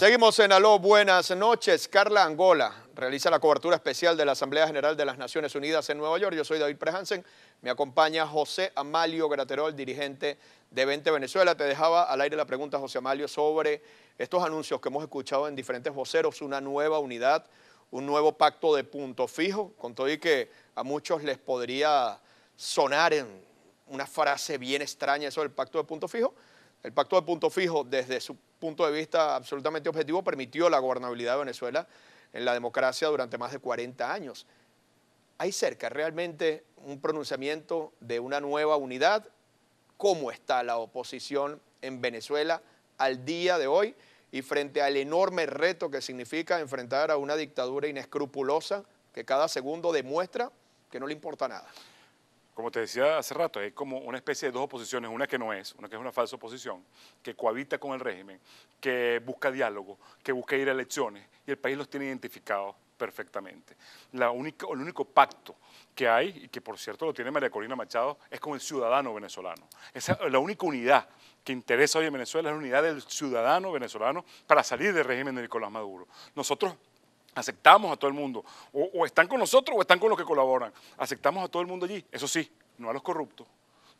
Seguimos en Aló, buenas noches. Carla Angola realiza la cobertura especial de la Asamblea General de las Naciones Unidas en Nueva York. Yo soy David Prehansen. Me acompaña José Amalio Graterol, dirigente de Vente Venezuela. Te dejaba al aire la pregunta, José Amalio, sobre estos anuncios que hemos escuchado en diferentes voceros, una nueva unidad, un nuevo pacto de punto fijo, con todo y que a muchos les podría sonar en una frase bien extraña eso del pacto de punto fijo, el pacto de punto fijo, desde su punto de vista absolutamente objetivo, permitió la gobernabilidad de Venezuela en la democracia durante más de 40 años. ¿Hay cerca realmente un pronunciamiento de una nueva unidad? ¿Cómo está la oposición en Venezuela al día de hoy? Y frente al enorme reto que significa enfrentar a una dictadura inescrupulosa que cada segundo demuestra que no le importa nada como te decía hace rato, es como una especie de dos oposiciones, una que no es, una que es una falsa oposición, que cohabita con el régimen, que busca diálogo, que busca ir a elecciones, y el país los tiene identificados perfectamente. La única, el único pacto que hay, y que por cierto lo tiene María Corina Machado, es con el ciudadano venezolano. la única unidad que interesa hoy en Venezuela es la unidad del ciudadano venezolano para salir del régimen de Nicolás Maduro. Nosotros Aceptamos a todo el mundo. O, o están con nosotros o están con los que colaboran. Aceptamos a todo el mundo allí. Eso sí, no a los corruptos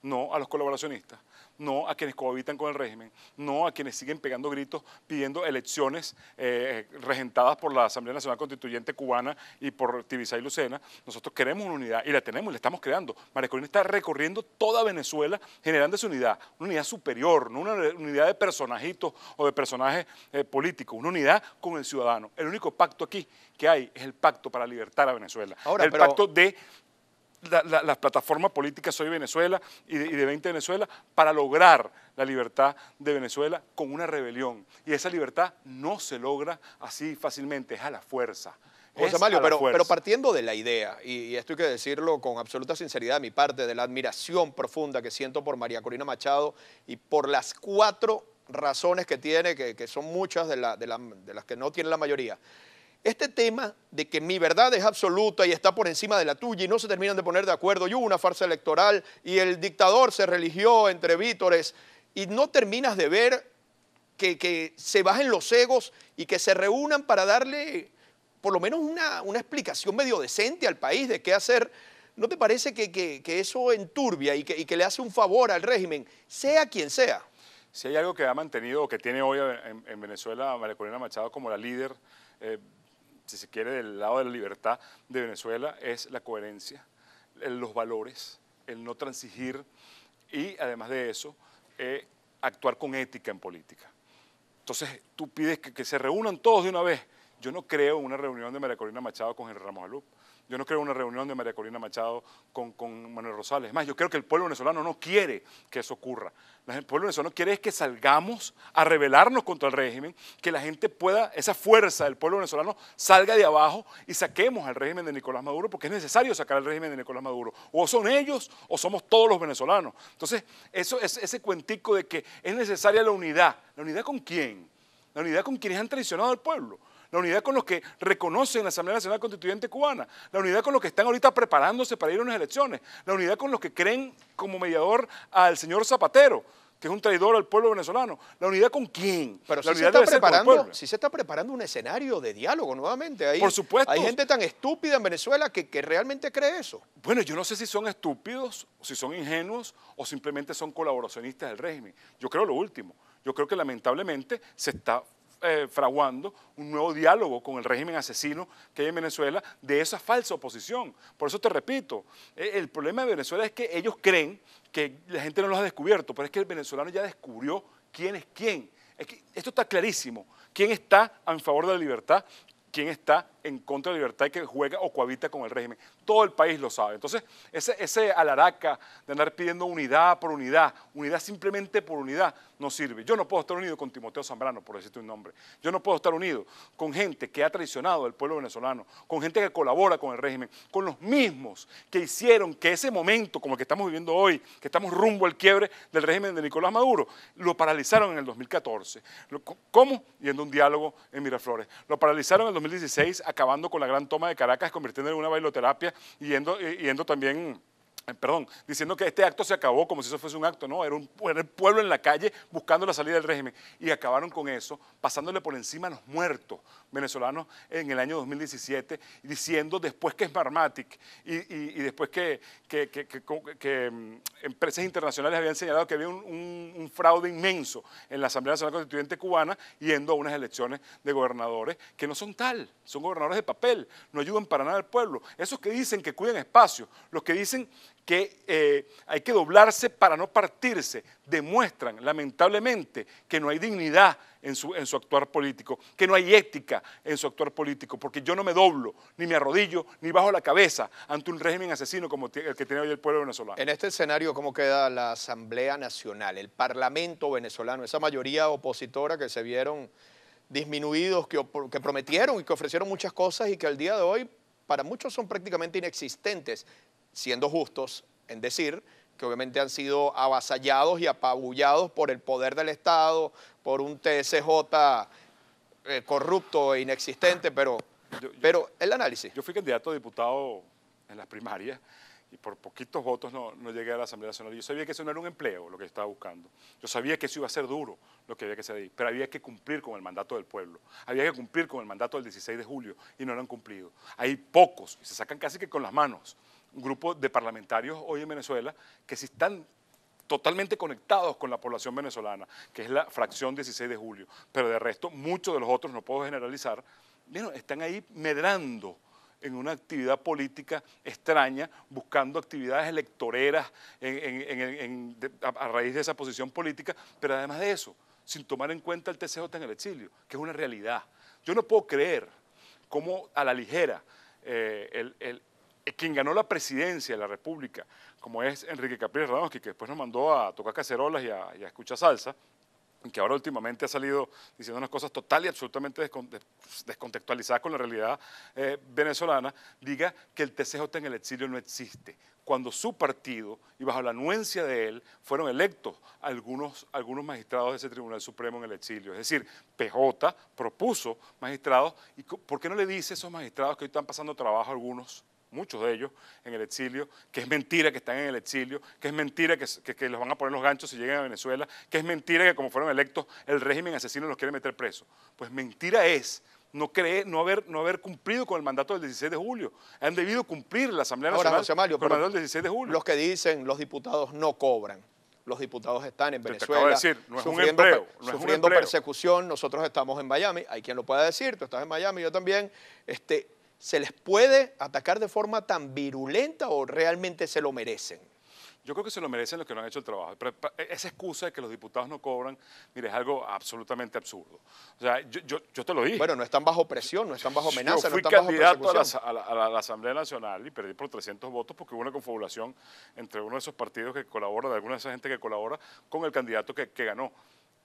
no a los colaboracionistas, no a quienes cohabitan con el régimen, no a quienes siguen pegando gritos pidiendo elecciones eh, regentadas por la Asamblea Nacional Constituyente Cubana y por Tibisay y Lucena. Nosotros queremos una unidad y la tenemos y la estamos creando. Corina está recorriendo toda Venezuela generando esa unidad, una unidad superior, no una unidad de personajitos o de personajes eh, políticos, una unidad con el ciudadano. El único pacto aquí que hay es el pacto para libertar a Venezuela, Ahora, el pacto de la, las plataformas políticas Soy Venezuela y de, 20 Venezuela para lograr la libertad de Venezuela con una rebelión. Y esa libertad no se logra así fácilmente, es a la fuerza. José Mario, pero, partiendo de la idea, y, esto hay que decirlo con absoluta sinceridad de mi parte, de la admiración profunda que siento por María Corina Machado y por las cuatro razones que tiene, que, son muchas de, de las que no tiene la mayoría. Este tema de que mi verdad es absoluta y está por encima de la tuya y no se terminan de poner de acuerdo y hubo una farsa electoral y el dictador se religió entre vítores y no terminas de ver que, se bajen los egos y que se reúnan para darle por lo menos una, explicación medio decente al país de qué hacer. ¿No te parece que, eso enturbia y que, le hace un favor al régimen, sea quien sea? Si hay algo que ha mantenido o que tiene hoy en, Venezuela María Corina Machado como la líder eh, si se quiere, del lado de la libertad de Venezuela, es la coherencia, los valores, el no transigir y además de eso, eh, actuar con ética en política. Entonces, tú pides que, se reúnan todos de una vez. Yo no creo una reunión de María Corina Machado con el Ramos Alup. Yo no creo una reunión de María Corina Machado con, Manuel Rosales. Es más, yo creo que el pueblo venezolano no quiere que eso ocurra. El pueblo venezolano quiere que salgamos a rebelarnos contra el régimen, que la gente pueda, esa fuerza del pueblo venezolano salga de abajo y saquemos al régimen de Nicolás Maduro, porque es necesario sacar al régimen de Nicolás Maduro. O son ellos o somos todos los venezolanos. Entonces, eso, es, ese cuentico de que es necesaria la unidad. ¿La unidad con quién? La unidad con quienes han traicionado al pueblo la unidad con los que reconocen la Asamblea Nacional Constituyente Cubana, la unidad con los que están ahorita preparándose para ir a unas elecciones, la unidad con los que creen como mediador al señor Zapatero que es un traidor al pueblo venezolano. ¿La unidad con quién? Pero si, se está preparando, si se está preparando un escenario de diálogo nuevamente. Hay, Por supuesto. Hay gente tan estúpida en Venezuela que, que realmente cree eso. Bueno, yo no sé si son estúpidos, si son ingenuos o simplemente son colaboracionistas del régimen. Yo creo lo último. Yo creo que lamentablemente se está eh, fraguando un nuevo diálogo con el régimen asesino que hay en Venezuela de esa falsa oposición. Por eso te repito, eh, el problema de Venezuela es que ellos creen que la gente no los ha descubierto, pero es que el venezolano ya descubrió quién es quién. esto está clarísimo. ¿Quién está a favor de la libertad? ¿Quién está en contra de la libertad y que juega o cohabita con el régimen. Todo el país lo sabe. Entonces, ese, ese alaraca de andar pidiendo unidad por unidad, unidad simplemente por unidad, no sirve. Yo no puedo estar unido con Timoteo Zambrano, por decirte un nombre. Yo no puedo estar unido con gente que ha traicionado al pueblo venezolano, con gente que colabora con el régimen, con los mismos que hicieron que ese momento, como el que estamos viviendo hoy, que estamos rumbo al quiebre del régimen de Nicolás Maduro, lo paralizaron en el 2014. ¿Cómo? Yendo a un diálogo en Miraflores. Lo paralizaron en el 2016 acabando con la gran toma de Caracas, convirtiéndola en una bailoterapia y yendo, yendo también eh, perdón, diciendo que este acto se acabó como si eso fuese un acto, no, era, un, el pueblo en la calle buscando la salida del régimen. Y acabaron con eso, pasándole por encima a los muertos venezolanos en el año 2017, diciendo después que es barmatic y, después que, que, mm, empresas internacionales habían señalado que había un, fraude inmenso en la Asamblea Nacional Constituyente cubana yendo a unas elecciones de gobernadores que no son tal, son gobernadores de papel, no ayudan para nada al pueblo. Esos que dicen que cuidan espacio, los que dicen que eh, hay que doblarse para no partirse, demuestran lamentablemente que no hay dignidad en su, actuar político, que no hay ética en su actuar político, porque yo no me doblo, ni me arrodillo, ni bajo la cabeza ante un régimen asesino como el que tiene hoy el pueblo venezolano. En este escenario, ¿cómo queda la Asamblea Nacional, el Parlamento venezolano, esa mayoría opositora que se vieron disminuidos, que, que prometieron y que ofrecieron muchas cosas y que al día de hoy para muchos son prácticamente inexistentes? siendo justos en decir que obviamente han sido avasallados y apabullados por el poder del Estado, por un TSJ eh, corrupto e inexistente, pero, pero el análisis. Yo fui candidato a diputado en las primarias y por poquitos votos no, no, llegué a la Asamblea Nacional. Yo sabía que eso no era un empleo lo que estaba buscando. Yo sabía que eso iba a ser duro lo que había que hacer ahí, pero había que cumplir con el mandato del pueblo. Había que cumplir con el mandato del 16 de julio y no lo han cumplido. Hay pocos y se sacan casi que con las manos un grupo de parlamentarios hoy en Venezuela que si están totalmente conectados con la población venezolana, que es la fracción 16 de julio, pero de resto muchos de los otros, no puedo generalizar, bueno, están ahí medrando en una actividad política extraña, buscando actividades electoreras a, raíz de esa posición política, pero además de eso, sin tomar en cuenta el TCJ en el exilio, que es una realidad. Yo no puedo creer cómo a la ligera eh, el, eh, quien ganó la presidencia de la República, como es Enrique Capriles Ramos, que después nos mandó a tocar cacerolas y a, escuchar salsa, que ahora últimamente ha salido diciendo unas cosas total y absolutamente descontextualizadas con la realidad eh, venezolana, diga que el TCJ en el exilio no existe, cuando su partido y bajo la anuencia de él fueron electos algunos, algunos magistrados de ese Tribunal Supremo en el exilio. Es decir, PJ propuso magistrados, y ¿por qué no le dice a esos magistrados que hoy están pasando trabajo algunos? muchos de ellos, en el exilio, que es mentira que están en el exilio, que es mentira que, que, los van a poner los ganchos si llegan a Venezuela, que es mentira que como fueron electos el régimen asesino los quiere meter presos. Pues mentira es no, cree, no, haber, no haber cumplido con el mandato del 16 de julio. Han debido cumplir la Asamblea Nacional el 16 de julio. Los que dicen los diputados no cobran los diputados están en Venezuela sufriendo, persecución, nosotros estamos en Miami, hay quien lo pueda decir, tú estás en Miami, yo también, este, se les puede atacar de forma tan virulenta o realmente se lo merecen? Yo creo que se lo merecen los que no han hecho el trabajo. E, esa excusa de que los diputados no cobran, mire, es algo absolutamente absurdo. O sea, yo, te lo dije. Bueno, no están bajo presión, no están bajo amenaza, no están bajo persecución. A, la, a, Asamblea Nacional y perdí por 300 votos porque hubo una confabulación entre uno de esos partidos que colabora, de alguna de esa gente que colabora, con el candidato que, que ganó.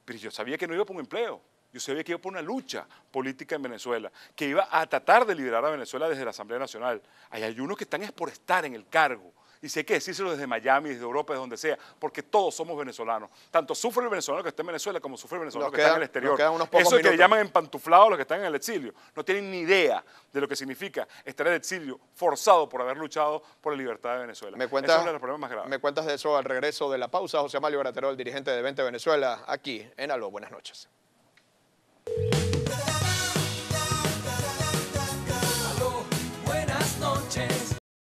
Pero yo sabía que no iba por un empleo. Yo sabía que iba por una lucha política en Venezuela, que iba a tratar de liberar a Venezuela desde la Asamblea Nacional. hay algunos que están es por estar en el cargo. Y si que decírselo desde Miami, desde Europa, desde donde sea, porque todos somos venezolanos. Tanto sufre el venezolano que está en Venezuela como sufre el venezolano que está en el exterior. Eso que le llaman empantuflados los que están en el exilio. No tienen ni idea de lo que significa estar en el exilio forzado por haber luchado por la libertad de Venezuela. Me es uno de los problemas más graves. Me cuentas de eso al regreso de la pausa. José Amalio el dirigente de 20 Venezuela, aquí en Aló. Buenas noches.